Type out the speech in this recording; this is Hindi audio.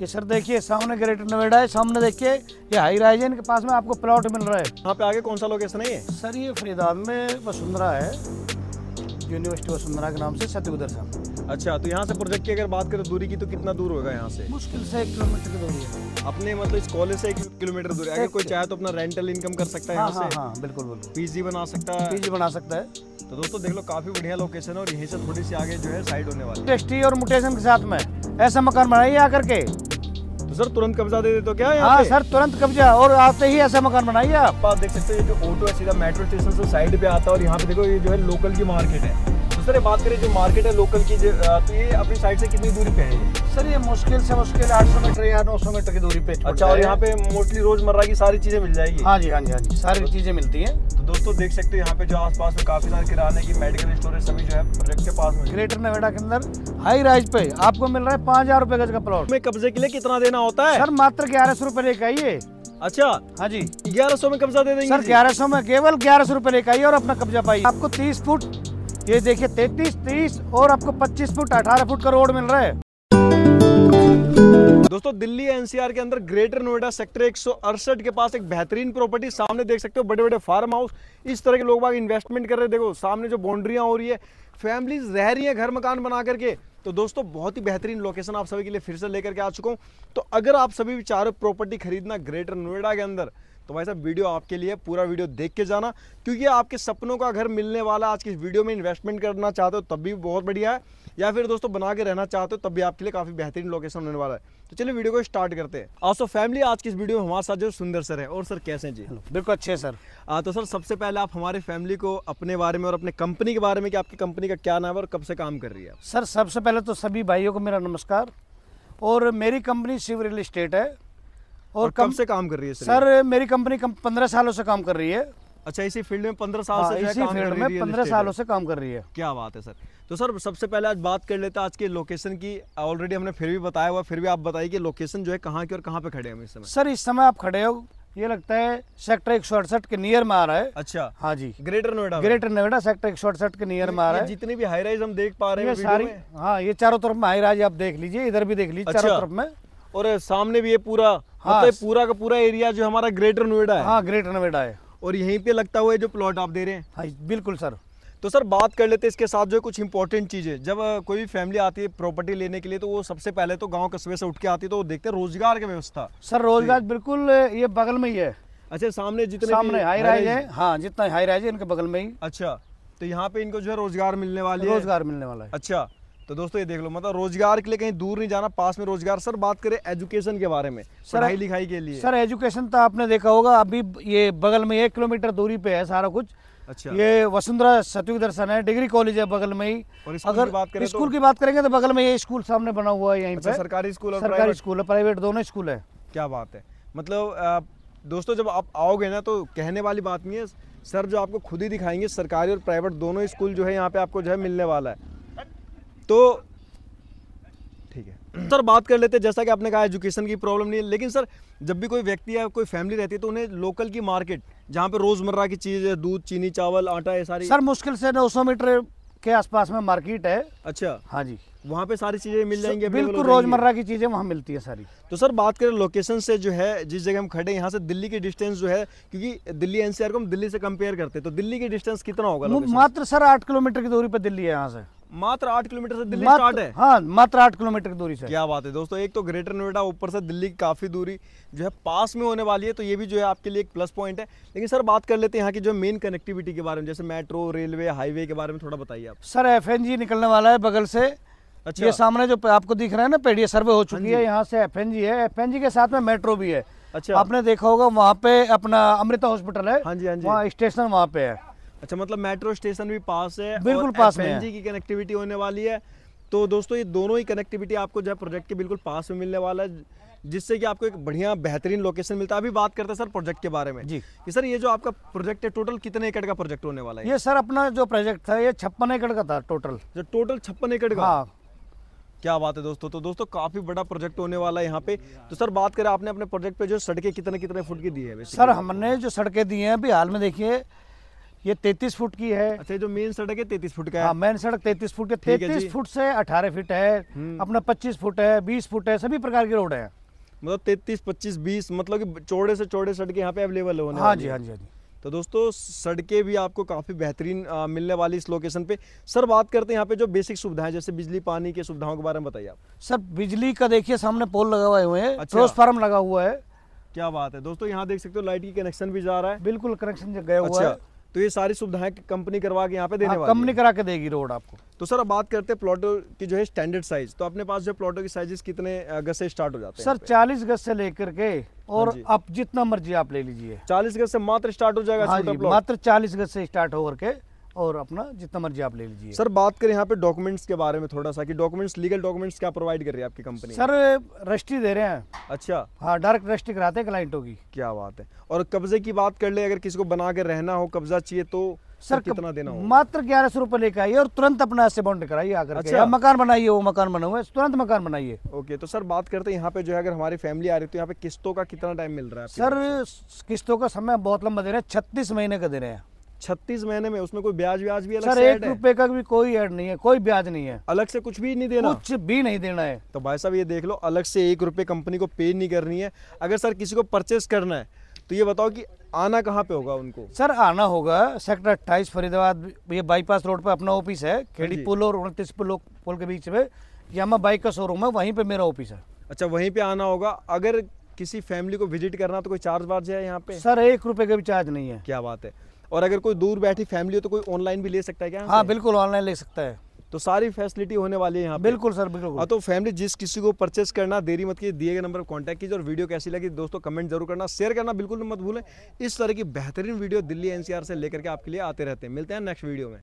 ये सर देखिए सामने ग्रेटर नोएडा है सामने देखिए ये हाई राइजन के पास में आपको प्लॉट मिल रहा है यहाँ पे आगे कौन सा लोकेशन है सर ये फरीदाबाद में वसुंधरा है यूनिवर्सिटी वसुंधरा के नाम से सत्य दर्शन अच्छा तो यहाँ से प्रोजेक्ट की अगर बात करें तो दूरी की तो कितना दूर होगा यहाँ से मुश्किल से एक किलोमीटर की दूरी है अपने मतलब इस कॉलेज से एक किलोमीटर दूरी अगर कोई चाहे तो अपना रेंटल इनकम कर सकता है यहाँ हाँ, हाँ, से हाँ, बिल्कुल बिल्कुल पीजी बना सकता है पीजी बना सकता है तो दोस्तों देख लो काफी बढ़िया लोकेशन है और यहीं से थोड़ी सी आगे जो है साइड होने वाली टेस्टी और मुटेशन के साथ में ऐसा मकान बनाइए आकर के तो सर तुरंत कब्जा दे देते तो क्या हाँ सर तुरंत कब्जा और आते ही ऐसा मकान बनाइए आप आप देख सकते हो ये जो ऑटो है सीधा मेट्रो स्टेशन से साइड पे आता है और यहाँ पे देखो ये जो है लोकल की मार्केट है सर बात करें जो मार्केट है लोकल की तो ये अपनी साइड से कितनी दूरी पे है सर ये मुश्किल से मुश्किल 800 मीटर या 900 मीटर की दूरी पे अच्छा और यहाँ पे मोस्टली रोजमर्रा की सारी चीजें मिल जाएगी हाँ जी हाँ जी हाँ जी सारी चीजें मिलती है तो दोस्तों देख सकते हो यहाँ पे जो आसपास में काफी सारे किराने की मेडिकल स्टोर सभी जो है प्रोजेक्ट के पास में ग्रेटर नोएडा के अंदर हाई राइज पे आपको मिल रहा है पाँच हजार रूपए गज का प्लॉट में कब्जे के लिए कितना देना होता है सर मात्र ग्यारह सौ रूपए लेके आइए अच्छा हाँ जी ग्यारह सौ में कब्जा दे देंगे सर ग्यारह सौ में केवल ग्यारह सौ रूपये लेकर आइए और अपना कब्जा पाइए आपको तीस फुट ये देखिए तैतीस तीस और आपको पच्चीस फुट अठारह फुट का रोड मिल रहा है दोस्तों दिल्ली एनसीआर के अंदर ग्रेटर नोएडा सेक्टर एक के पास एक बेहतरीन प्रॉपर्टी सामने देख सकते हो बड़े बड़े फार्म हाउस इस तरह के लोग बाग इन्वेस्टमेंट कर रहे हैं देखो सामने जो बाउंड्रियां हो रही है फैमिलीज रह रही है घर मकान बना करके तो दोस्तों बहुत ही बेहतरीन लोकेशन आप सभी के लिए फिर से लेकर के आ चुका हूँ तो अगर आप सभी चारों प्रॉपर्टी खरीदना ग्रेटर नोएडा के अंदर तो भाई साहब वीडियो आपके लिए पूरा वीडियो देख के जाना क्योंकि आपके सपनों का घर मिलने वाला आज की इस वीडियो में इन्वेस्टमेंट करना चाहते हो तब भी बहुत बढ़िया है या फिर दोस्तों बना के रहना चाहते हो तब भी आपके लिए काफ़ी बेहतरीन लोकेशन होने वाला है तो चलिए वीडियो को स्टार्ट करते हैं सो फैमिली आज की इस वीडियो में हमारे साथ जो सुंदर सर है और सर कैसे हैं जी बिल्कुल अच्छे सर आ, तो सर सबसे पहले आप हमारे फैमिली को अपने बारे में और अपने कंपनी के बारे में कि आपकी कंपनी का क्या नाम है और कब से काम कर रही है सर सबसे पहले तो सभी भाइयों को मेरा नमस्कार और मेरी कंपनी शिव रियल इस्टेट है और, कब कम से काम कर रही है सर मेरी कंपनी पंद्रह सालों से काम कर रही है अच्छा इसी फील्ड में पंद्रह साल से हाँ, इसी फील्ड में पंद्रह सालों से काम कर रही है क्या बात है सर तो सर सबसे पहले आज बात कर लेते हैं आज की लोकेशन की ऑलरेडी हमने फिर भी बताया हुआ फिर भी आप बताइए कि लोकेशन जो है कहाँ की और कहाँ पे खड़े हैं इस समय सर इस समय आप खड़े हो ये लगता है सेक्टर एक के नियर में आ रहा है अच्छा हाँ जी Greater Noida Greater Noida sector एक के नियर में आ रहा है जितनी भी हाई राइज हम देख पा रहे हैं सारी हाँ ये चारों तरफ में हाई राइज आप देख लीजिए इधर भी देख लीजिए अच्छा। चारों तरफ में और सामने भी ये पूरा हाँ, मतलब पूरा का पूरा एरिया जो हमारा ग्रेटर नोएडा है हाँ ग्रेटर नोएडा है और यहीं पे लगता हुआ है जो प्लॉट आप दे रहे हैं हाँ बिल्कुल सर तो सर बात कर लेते हैं इसके साथ जो कुछ इंपॉर्टेंट चीज़ें जब कोई भी फैमिली आती है प्रॉपर्टी लेने के लिए तो वो सबसे पहले तो गाँव कस्बे से उठ के आती है तो वो देखते हैं रोजगार की व्यवस्था सर रोजगार बिल्कुल ये बगल में ही है अच्छा सामने जितने सामने हाई राइज है हाँ जितना हाई राइज है इनके बगल में ही अच्छा तो यहाँ पे इनको जो है रोजगार मिलने वाली है रोजगार मिलने वाला है अच्छा तो दोस्तों ये देख लो मतलब रोजगार के लिए कहीं दूर नहीं जाना पास में रोजगार सर बात करें एजुकेशन के बारे में पढ़ाई लिखाई के लिए सर एजुकेशन तो आपने देखा होगा अभी ये बगल में एक किलोमीटर दूरी पे है सारा कुछ अच्छा ये वसुंधरा सतयुग दर्शन है डिग्री कॉलेज है बगल में ही अगर बात करें तो- स्कूल तो... की बात करेंगे तो बगल में ये स्कूल सामने बना हुआ है यहीं अच्छा, पे सरकारी स्कूल सरकारी स्कूल है प्राइवेट दोनों स्कूल है क्या बात है मतलब दोस्तों जब आप आओगे ना तो कहने वाली बात नहीं है सर जो आपको खुद ही दिखाएंगे सरकारी और प्राइवेट दोनों स्कूल जो है यहाँ पे आपको जो है मिलने वाला है तो ठीक है सर बात कर लेते हैं जैसा कि आपने कहा एजुकेशन की प्रॉब्लम नहीं है लेकिन सर जब भी कोई व्यक्ति या कोई फैमिली रहती है तो उन्हें लोकल की मार्केट जहाँ पे रोज़मर्रा की चीज़ है दूध चीनी चावल आटा ये सारी सर मुश्किल से नौ मीटर के आसपास में मार्केट है अच्छा हाँ जी वहाँ पे सारी चीज़ें मिल जाएंगी बिल्कुल रोज़मर्रा की चीज़ें वहाँ मिलती है सारी तो सर बात करें लोकेशन से जो है जिस जगह हम खड़े यहाँ से दिल्ली की डिस्टेंस जो है क्योंकि दिल्ली एनसीआर को हम दिल्ली से कंपेयर करते हैं तो दिल्ली की डिस्टेंस कितना होगा मात्र सर आठ किलोमीटर की दूरी पर दिल्ली है यहाँ से मात्र आठ किलोमीटर से दिल्ली स्टार्ट है हाँ मात्र आठ किलोमीटर की दूरी से क्या बात है दोस्तों एक तो ग्रेटर नोएडा ऊपर से दिल्ली की काफ़ी दूरी जो है पास में होने वाली है तो ये भी जो है आपके लिए एक प्लस पॉइंट है लेकिन सर बात कर लेते हैं यहाँ की जो मेन कनेक्टिविटी के बारे में जैसे मेट्रो रेलवे हाईवे के बारे में थोड़ा बताइए आप सर एफ निकलने वाला है बगल से अच्छा ये सामने जो आपको दिख रहा है ना पेडिया सर्वे हो चुकी हाँ है यहाँ से एफ है एफ के साथ में मेट्रो भी है अच्छा आपने देखा होगा वहाँ पे अपना अमृता हॉस्पिटल है हाँ जी हाँ जी वहाँ स्टेशन वहाँ पे है अच्छा मतलब मेट्रो स्टेशन भी पास है बिल्कुल पास में है। की कनेक्टिविटी होने वाली है तो दोस्तों ये दोनों ही कनेक्टिविटी आपको जो है प्रोजेक्ट के बिल्कुल पास में मिलने वाला है जिससे कि आपको एक बढ़िया बेहतरीन लोकेशन मिलता है अभी बात करते हैं सर प्रोजेक्ट के बारे में जी कि सर ये जो आपका प्रोजेक्ट है टोटल कितने एकड़ का प्रोजेक्ट होने वाला है ये सर अपना जो प्रोजेक्ट था ये छप्पन एकड़ का था टोटल जो टोटल छप्पन एकड़ का हाँ। क्या बात है दोस्तों तो दोस्तों काफी बड़ा प्रोजेक्ट होने वाला है यहाँ पे तो सर बात करें आपने अपने प्रोजेक्ट पे जो सड़कें कितने कितने फुट की दी है सर हमने जो सड़कें दी हैं अभी हाल में देखिए ये तैतीस फुट की है अच्छा जो मेन सड़क है तैतीस फुट का है मेन हाँ, सड़क तैतीस फुट के तैतीस फुट से अठारह फीट है हम्म। अपना पच्चीस फुट है बीस फुट है सभी प्रकार के रोड है मतलब तैतीस पच्चीस बीस मतलब कि चौड़े से चौड़े सड़कें यहाँ पे अवेलेबल होने हाँ जी हाँ जी हाँ जी तो दोस्तों सड़कें भी आपको काफ़ी बेहतरीन मिलने वाली इस लोकेशन पे सर बात करते हैं यहाँ पे जो बेसिक सुविधाएं जैसे बिजली पानी की सुविधाओं के बारे में बताइए आप सर बिजली का देखिए सामने पोल लगा हुए हैं अच्छा। लगा हुआ है क्या बात है दोस्तों यहाँ देख सकते हो लाइट की कनेक्शन भी जा रहा है बिल्कुल कनेक्शन गया हुआ है अच्छा। तो ये सारी सुविधाएं कंपनी करवा के यहाँ पे हाँ, देने वाली कंपनी करा के देगी रोड आपको तो सर अब बात करते हैं प्लॉटों की जो है स्टैंडर्ड साइज तो अपने पास जो प्लॉटों की साइजेस कितने गज से स्टार्ट हो जाते हैं सर चालीस गज से लेकर के हाँ और आप जितना मर्जी आप ले लीजिए चालीस गज से मात्र स्टार्ट हो जाएगा हाँ मात्र चालीस गज से स्टार्ट होकर के और अपना जितना मर्जी आप ले लीजिए सर बात करें यहाँ पे डॉक्यूमेंट्स के बारे में थोड़ा सा कि डॉक्यूमेंट्स लीगल डॉक्यूमेंट्स क्या प्रोवाइड कर रही है आपकी कंपनी सर रजिस्ट्री दे रहे हैं अच्छा हाँ डायरेक्ट रजिस्ट्री कराते हैं क्लाइंटों की क्या बात है और कब्जे की बात कर ले अगर किसी को बना के रहना हो कब्जा चाहिए तो सर कितना देना होगा मात्र ग्यारह सौ रुपए लेकर आइए और तुरंत अपना ऐसे बाउंड कराइए आकर अच्छा? मकान बनाइए वो मकान बना हुआ है तुरंत मकान बनाइए ओके तो सर बात करते हैं यहाँ पे जो है अगर हमारी फैमिली आ रही है तो यहाँ पे किस्तों का कितना टाइम मिल रहा है सर किस्तों का समय बहुत लंबा दे रहे हैं छत्तीस महीने का दे रहे हैं छत्तीस महीने में उसमें कोई ब्याज ब्याज भी अलग सर एक रुपए का भी कोई ऐड नहीं है कोई ब्याज नहीं है अलग से कुछ भी नहीं देना कुछ भी नहीं देना है तो भाई साहब ये देख लो अलग से एक रुपये कंपनी को पे नहीं करनी है अगर सर किसी को परचेस करना है तो ये बताओ कि आना कहाँ पे होगा उनको सर आना होगा सेक्टर अट्ठाईस फरीदाबाद ये बाईपास रोड पे अपना ऑफिस है हाँ खेड़ी पुल और उनतीस पुल पुल के बीच में यामा बाइक का शोरूम है वहीं पे मेरा ऑफिस है अच्छा वहीं पे आना होगा अगर किसी फैमिली को विजिट करना तो कोई चार्ज वार्ज है यहाँ पे सर एक रुपए का भी चार्ज नहीं है क्या बात है और अगर कोई दूर बैठी फैमिली हो तो कोई ऑनलाइन भी ले सकता है क्या हाँ बिल्कुल ऑनलाइन ले सकता है तो सारी फैसिलिटी होने वाली है यहाँ बिल्कुल सर बिल्कुल हाँ, तो फैमिली जिस किसी को परचेस करना देरी मत की दिए गए नंबर पर कॉन्टैक्ट कीजिए और वीडियो कैसी लगी दोस्तों कमेंट जरूर करना शेयर करना बिल्कुल मत भूलें इस तरह की बेहतरीन वीडियो दिल्ली एनसीआर से लेकर के आपके लिए आते रहते हैं मिलते हैं नेक्स्ट वीडियो में